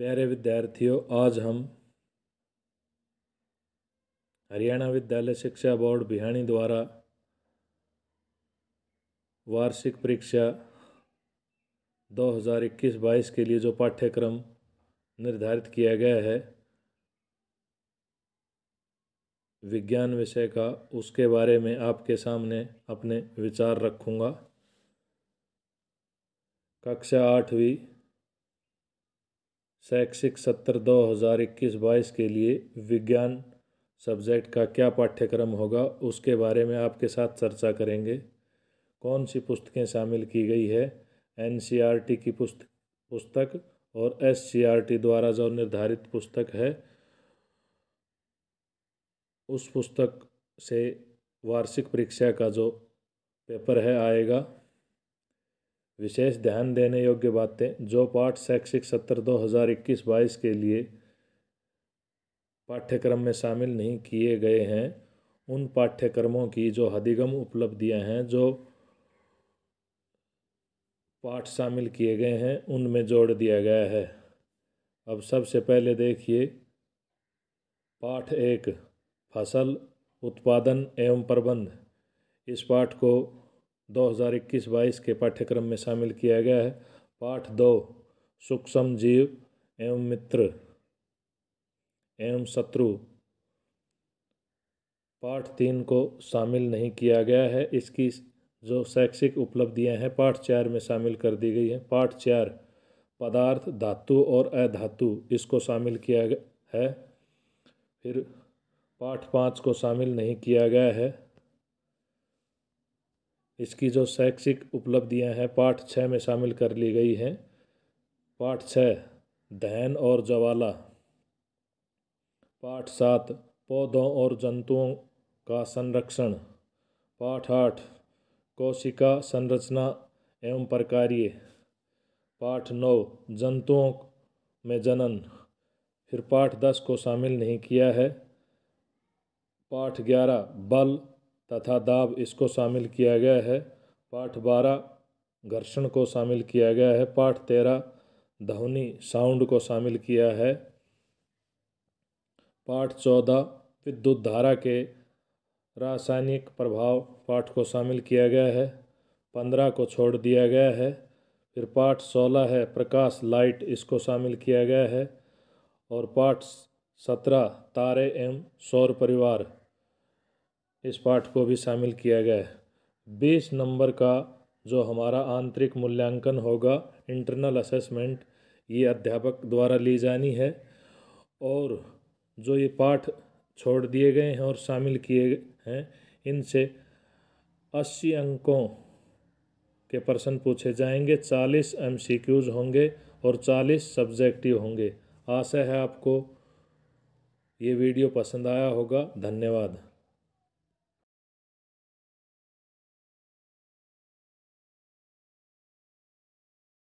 प्यारे विद्यार्थियों आज हम हरियाणा विद्यालय शिक्षा बोर्ड बिहानी द्वारा वार्षिक परीक्षा 2021-22 के लिए जो पाठ्यक्रम निर्धारित किया गया है विज्ञान विषय का उसके बारे में आपके सामने अपने विचार रखूँगा कक्षा आठवीं शैक्षिक सत्र 2021 बाईस के लिए विज्ञान सब्जेक्ट का क्या पाठ्यक्रम होगा उसके बारे में आपके साथ चर्चा करेंगे कौन सी पुस्तकें शामिल की गई है एन की पुस्त पुस्तक और एस द्वारा जो निर्धारित पुस्तक है उस पुस्तक से वार्षिक परीक्षा का जो पेपर है आएगा विशेष ध्यान देने योग्य बातें जो पाठ शैक्षिक सत्र 2021-22 के लिए पाठ्यक्रम में शामिल नहीं किए गए हैं उन पाठ्यक्रमों की जो हदिगम उपलब्धियां हैं जो पाठ शामिल किए गए हैं उनमें जोड़ दिया गया है अब सबसे पहले देखिए पाठ एक फसल उत्पादन एवं प्रबंध इस पाठ को 2021-22 के पाठ्यक्रम में शामिल किया गया है पाठ दो सूक्ष्म जीव एवं मित्र एवं शत्रु पाठ तीन को शामिल नहीं किया गया है इसकी जो शैक्षिक उपलब्धियां हैं पाठ चार में शामिल कर दी गई हैं पाठ चार पदार्थ धातु और अधातु इसको शामिल किया है फिर पाठ पाँच को शामिल नहीं किया गया है इसकी जो शैक्षिक उपलब्धियां हैं पाठ छः में शामिल कर ली गई हैं पाठ छः दहन और ज्वाला पाठ सात पौधों और जंतुओं का संरक्षण पाठ आठ कोशिका संरचना एवं प्रकार्य पाठ नौ जंतुओं में जनन फिर पाठ दस को शामिल नहीं किया है पाठ ग्यारह बल तथा दाब इसको शामिल किया गया है पाठ बारह घर्षण को शामिल किया गया है पाठ तेरह ध्वनि साउंड को शामिल किया है पाठ चौदह विद्युत धारा के रासायनिक प्रभाव पाठ को शामिल किया गया है पंद्रह को छोड़ दिया गया है फिर पाठ सोलह है प्रकाश लाइट इसको शामिल किया गया है और पाठ सत्रह तारे एवं सौर परिवार इस पाठ को भी शामिल किया गया है बीस नंबर का जो हमारा आंतरिक मूल्यांकन होगा इंटरनल असेसमेंट ये अध्यापक द्वारा ली जानी है और जो ये पाठ छोड़ दिए गए हैं और शामिल किए हैं इनसे अस्सी अंकों के प्रश्न पूछे जाएंगे चालीस क्यूज होंगे और चालीस सब्जेक्टिव होंगे आशा है आपको ये वीडियो पसंद आया होगा धन्यवाद